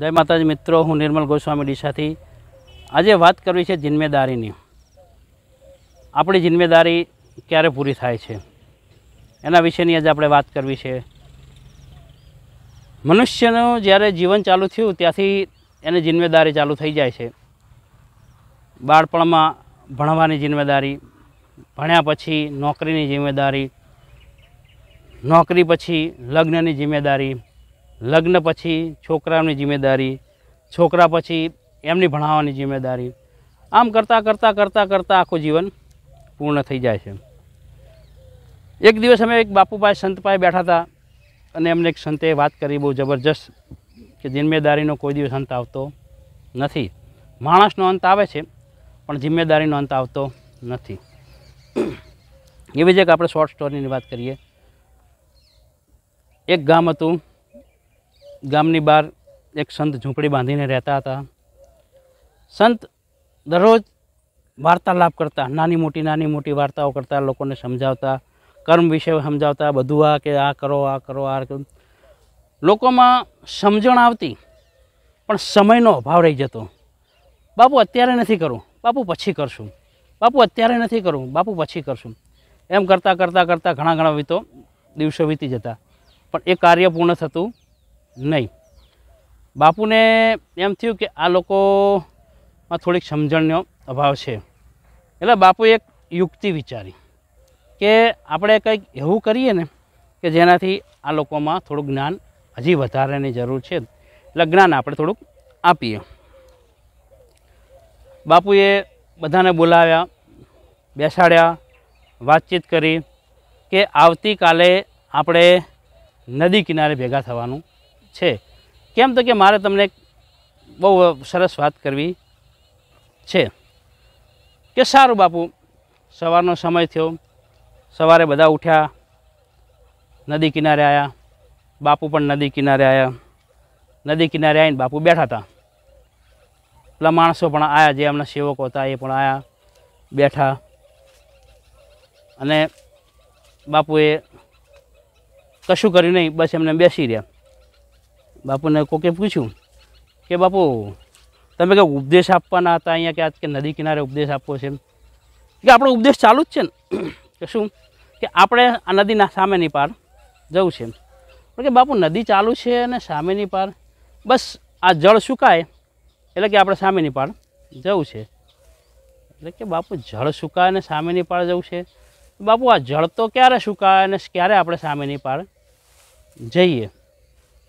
જય માતાજી મિત્રો હું નિર્મલ ગોસ્વામી ડીસાથી આજે વાત કરવી છે જિમ્મેદારીની આપણી જિમ્મેદારી ક્યારે પૂરી થાય છે એના વિશેની આજે આપણે વાત કરવી છે મનુષ્યનું જ્યારે જીવન ચાલુ થયું ત્યાંથી એની જિમ્મેદારી ચાલુ થઈ જાય છે બાળપણમાં ભણવાની જિમ્મેદારી ભણ્યા પછી નોકરીની જિમ્મેદારી નોકરી પછી લગ્નની જિમ્મેદારી લગ્ન પછી છોકરાની જિમ્મેદારી છોકરા પછી એમની ભણાવવાની જિમ્મેદારી આમ કરતાં કરતાં કરતાં કરતાં આખું જીવન પૂર્ણ થઈ જાય છે એક દિવસ અમે એક બાપુભાઈ સંતભાઈ બેઠા હતા અને એમને એક સંતે વાત કરી બહુ જબરજસ્ત કે જિમ્મેદારીનો કોઈ દિવસ અંત આવતો નથી માણસનો અંત આવે છે પણ જિમ્મેદારીનો અંત આવતો નથી એવી જ એક આપણે શોર્ટ સ્ટોરીની વાત કરીએ એક ગામ હતું ગામની બહાર એક સંત ઝૂંપડી બાંધીને રહેતા હતા સંત દરરોજ વાર્તાલાપ કરતા નાની મોટી નાની મોટી વાર્તાઓ કરતા લોકોને સમજાવતા કર્મ વિશે સમજાવતા બધું આ કે આ કરો આ કરો આ લોકોમાં સમજણ આવતી પણ સમયનો અભાવ રહી જતો બાપુ અત્યારે નથી કરું બાપુ પછી કરશું બાપુ અત્યારે નથી કરું બાપુ પછી કરશું એમ કરતાં કરતાં કરતાં ઘણા ઘણા વીતો દિવસો વીતી જતા પણ એ કાર્ય પૂર્ણ થતું નહીં બાપુને એમ થયું કે આ લોકોમાં થોડીક સમજણનો અભાવ છે એટલે બાપુએ એક યુક્તિ વિચારી કે આપણે કંઈક એવું કરીએ ને કે જેનાથી આ લોકોમાં થોડું જ્ઞાન હજી વધારેની જરૂર છે એટલે જ્ઞાન આપણે થોડુંક આપીએ બાપુએ બધાને બોલાવ્યા બેસાડ્યા વાતચીત કરી કે આવતીકાલે આપણે નદી કિનારે ભેગા થવાનું છે કેમ તો કે મારે તમને બહુ સરસ વાત કરવી છે કે સારું બાપુ સવારનો સમય થયો સવારે બધા ઉઠ્યા નદી કિનારે આવ્યા બાપુ પણ નદી કિનારે આવ્યા નદી કિનારે આવીને બાપુ બેઠા હતા પેલા માણસો પણ આવ્યા જે એમના સેવકો હતા એ પણ આવ્યા બેઠા અને બાપુએ કશું કર્યું નહીં બસ એમને બેસી રહ્યા બાપુને કોકે પૂછ્યું કે બાપુ તમે કે ઉપદેશ આપવાના હતા અહીંયા કે આજ કે નદી કિનારે ઉપદેશ આપવો છે કે આપણો ઉપદેશ ચાલુ જ છે ને કે શું કે આપણે આ નદીના સામેની પાર જવું છે કે બાપુ નદી ચાલુ છે અને સામેની પાર બસ આ જળ સુકાય એટલે કે આપણે સામેની પાર જવું છે એટલે કે બાપુ જળ સુકાય અને સામેની પાર જવું છે બાપુ આ જળ તો ક્યારે સુકાય અને ક્યારે આપણે સામેની પાર જઈએ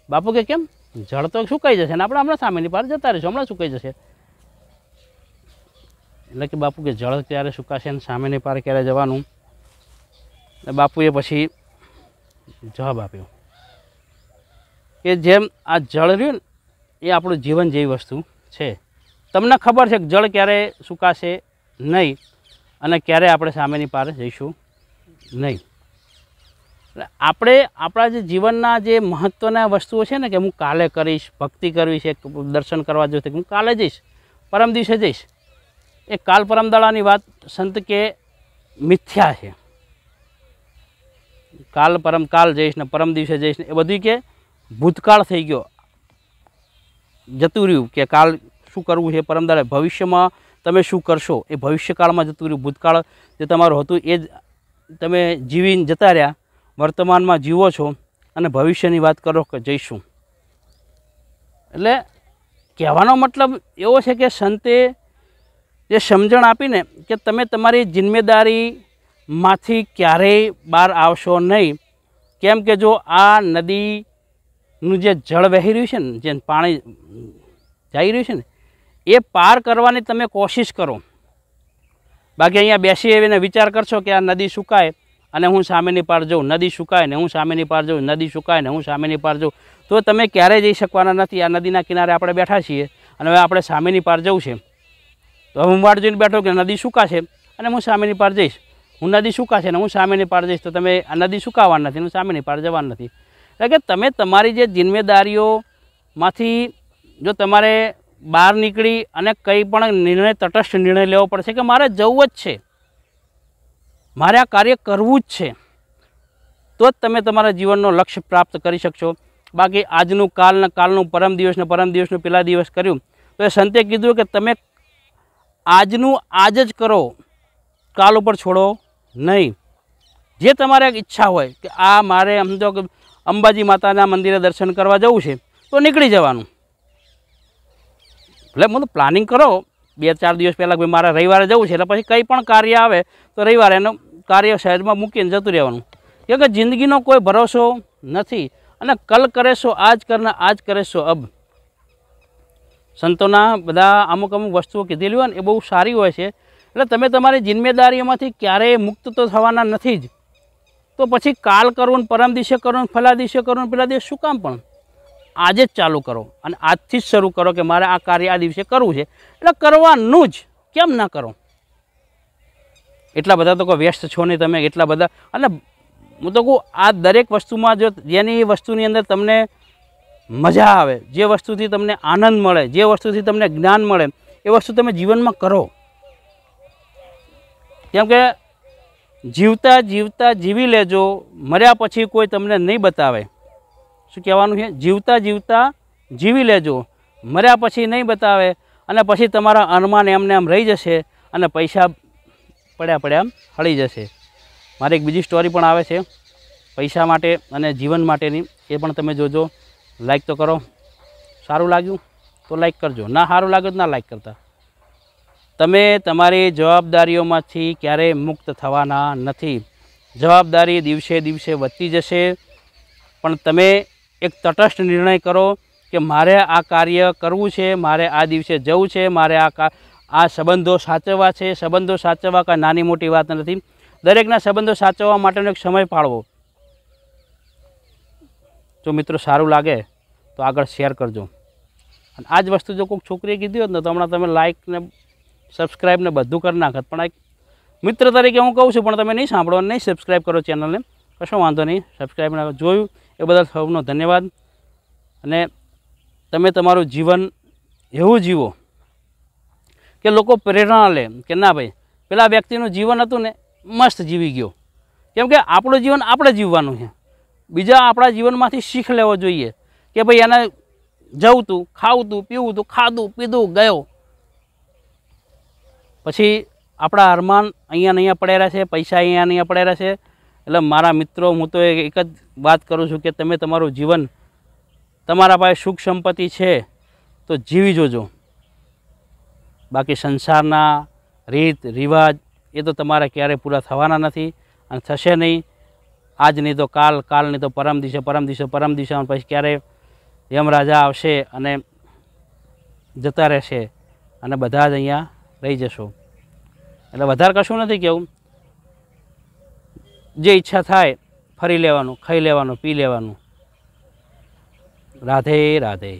બાપુ કે કેમ જળ તો સુકાઈ જશે ને આપણે હમણાં સામેની પાર જતા રહીશું હમણાં સુકાઈ જશે એટલે કે બાપુ કે જળ ક્યારે સુકાશે ને સામેની પાર ક્યારે જવાનું બાપુએ પછી જવાબ આપ્યો કે જેમ આ જળ રહ્યું ને એ આપણું જીવન જેવી વસ્તુ છે તમને ખબર છે કે જળ ક્યારે સુકાશે નહીં અને ક્યારે આપણે સામેની પાર જઈશું નહીં એટલે આપણે આપણા જે જીવનના જે મહત્ત્વના વસ્તુઓ છે ને કે હું કાલે કરીશ ભક્તિ કરવી છે દર્શન કરવા જોઈએ છે હું કાલે જઈશ પરમ દિવસે જઈશ એ કાલ પરમદાળાની વાત સંત કે મિથ્યા છે કાલ પરમ કાલ જઈશ ને પરમ દિવસે જઈશ ને એ બધું કે ભૂતકાળ થઈ ગયો જતું રહ્યું કે કાલ શું કરવું છે પરમ ભવિષ્યમાં તમે શું કરશો એ ભવિષ્યકાળમાં જતું રહ્યું ભૂતકાળ જે તમારું હતું એ જ તમે જીવીને જતા રહ્યા વર્તમાનમાં જીવો છો અને ભવિષ્યની વાત કરો કે જઈશું એટલે કહેવાનો મતલબ એવો છે કે સંતે જે સમજણ આપીને કે તમે તમારી જિમ્મેદારીમાંથી ક્યારેય બહાર આવશો નહીં કેમ કે જો આ નદીનું જે જળ વહી રહ્યું છે ને જે પાણી જઈ રહ્યું છે ને એ પાર કરવાની તમે કોશિશ કરો બાકી અહીંયા બેસી એવીને વિચાર કરશો કે આ નદી સુકાય અને હું સામેની પાર જઉં નદી સુકાય ને હું સામેની પાર જઉં નદી સુકાય ને હું સામેની પાર જઉં તો તમે ક્યારેય જઈ શકવાના નથી આ નદીના કિનારે આપણે બેઠા છીએ અને હવે આપણે સામેની પાર જવું છે તો હવે હું વાટ જોઈને બેઠો કે નદી સુકાશે અને હું સામેની પાર જઈશ હું નદી સુકાશે ને હું સામેની પાર જઈશ તો તમે આ નદી સુકાવાના નથી હું સામેની પાર જવાનું નથી એટલે કે તમે તમારી જે જિમ્મેદારીઓમાંથી જો તમારે બહાર નીકળી અને કંઈ પણ નિર્ણય તટસ્થ નિર્ણય લેવો પડશે કે મારે જવું જ છે મારે આ કાર્ય કરવું જ છે તો જ તમે તમારા જીવનનો લક્ષ્ય પ્રાપ્ત કરી શકશો બાકી આજનું કાલને કાલનું પરમ દિવસને પરમ દિવસનું પેલા દિવસ કર્યું તો એ સંતે કીધું કે તમે આજનું આજ જ કરો કાલ ઉપર છોડો નહીં જે તમારે ઈચ્છા હોય કે આ મારે સમજો કે અંબાજી માતાના મંદિરે દર્શન કરવા જવું છે તો નીકળી જવાનું એટલે મતલબ પ્લાનિંગ કરો બે ચાર દિવસ પહેલાં ભાઈ મારે રવિવારે જવું છે એટલે પછી કંઈ પણ કાર્ય આવે તો રવિવારે એનું કાર્ય સાઈડમાં મૂકીને જતું રહેવાનું કેમ કે જિંદગીનો કોઈ ભરોસો નથી અને કલ કરેશો આજ કરના આજ કરેશો અબ સંતોના બધા અમુક અમુક વસ્તુઓ કીધેલી હોય ને એ બહુ સારી હોય છે એટલે તમે તમારી જિમ્મેદારીઓમાંથી ક્યારેય મુક્ત તો થવાના નથી જ તો પછી કાલ કરવું પરમ દિશે કરવું ફલા દિવસે કરવું પેલા દિવસે શું કામ પણ આજે જ ચાલુ કરો અને આજથી જ શરૂ કરો કે મારે આ કાર્ય આ દિવસે કરવું છે એટલે કરવાનું જ કેમ ના કરો એટલા બધા તો કોઈ વ્યસ્ત છો નહીં તમે એટલા બધા અને હું તો કહું આ દરેક વસ્તુમાં જો જેની વસ્તુની અંદર તમને મજા આવે જે વસ્તુથી તમને આનંદ મળે જે વસ્તુથી તમને જ્ઞાન મળે એ વસ્તુ તમે જીવનમાં કરો કેમ કે જીવતા જીવતા જીવી લેજો મર્યા પછી કોઈ તમને નહીં બતાવે શું કહેવાનું છે જીવતા જીવતા જીવી લેજો મર્યા પછી નહીં બતાવે અને પછી તમારા અનુમાન એમને એમ રહી જશે અને પૈસા પડ્યા પડ્યા હળી જશે મારી એક બીજી સ્ટોરી પણ આવે છે પૈસા માટે અને જીવન માટેની એ પણ તમે જોજો લાઈક તો કરો સારું લાગ્યું તો લાઈક કરજો ના સારું લાગ્યું તો ના લાઈક કરતા તમે તમારી જવાબદારીઓમાંથી ક્યારેય મુક્ત થવાના નથી જવાબદારી દિવસે દિવસે વધતી જશે પણ તમે એક તટસ્થ નિર્ણય કરો કે મારે આ કાર્ય કરવું છે મારે આ દિવસે જવું છે મારે આ આ સંબંધો સાચવવા છે સંબંધો સાચવવા કાંઈ નાની મોટી વાત નથી દરેકના સંબંધો સાચવવા માટેનો એક સમય પાળવો જો મિત્રો સારું લાગે તો આગળ શેર કરજો અને આ જ વસ્તુ જો કોઈક છોકરીએ કીધી હોત ને તો હમણાં તમે લાઇક ને સબસ્ક્રાઈબ ને બધું કરી નાખત પણ એક મિત્ર તરીકે હું કહું છું પણ તમે નહીં સાંભળો નહીં સબસ્ક્રાઈબ કરો ચેનલને કશો વાંધો નહીં સબસ્ક્રાઈબ જોયું એ બદલ સૌનો ધન્યવાદ અને તમે તમારું જીવન એવું જીવો કે લોકો પ્રેરણા લે કે ના ભાઈ પેલા વ્યક્તિનું જીવન હતું ને મસ્ત જીવી ગયો કેમ કે આપણું જીવન આપણે જીવવાનું છે બીજા આપણા જીવનમાંથી શીખ લેવો જોઈએ કે ભાઈ એને જવું તું ખાવું તું પીવું તું ખાધું પીધું ગયો પછી આપણા અરમાન અહીંયા અહીંયા પડેલા છે પૈસા અહીંયા અહીંયા પડેલા છે એટલે મારા મિત્રો હું તો એક જ વાત કરું છું કે તમે તમારું જીવન તમારા પાસે સુખ સંપત્તિ છે તો જીવી જોજો બાકી સંસારના રીત રિવાજ એ તો તમારે ક્યારેય પૂરા થવાના નથી અને થશે નહીં આજ નહીં તો કાલ કાલની તો પરમ દિવસે પરમ દિવસે પરમ દિવસે પછી ક્યારે યમરાજા આવશે અને જતા રહેશે અને બધા જ અહીંયા રહી જશો એટલે વધારે કશું નથી કેવું જે ઈચ્છા થાય ફરી લેવાનું ખાઈ લેવાનું પી લેવાનું રાધે રાધે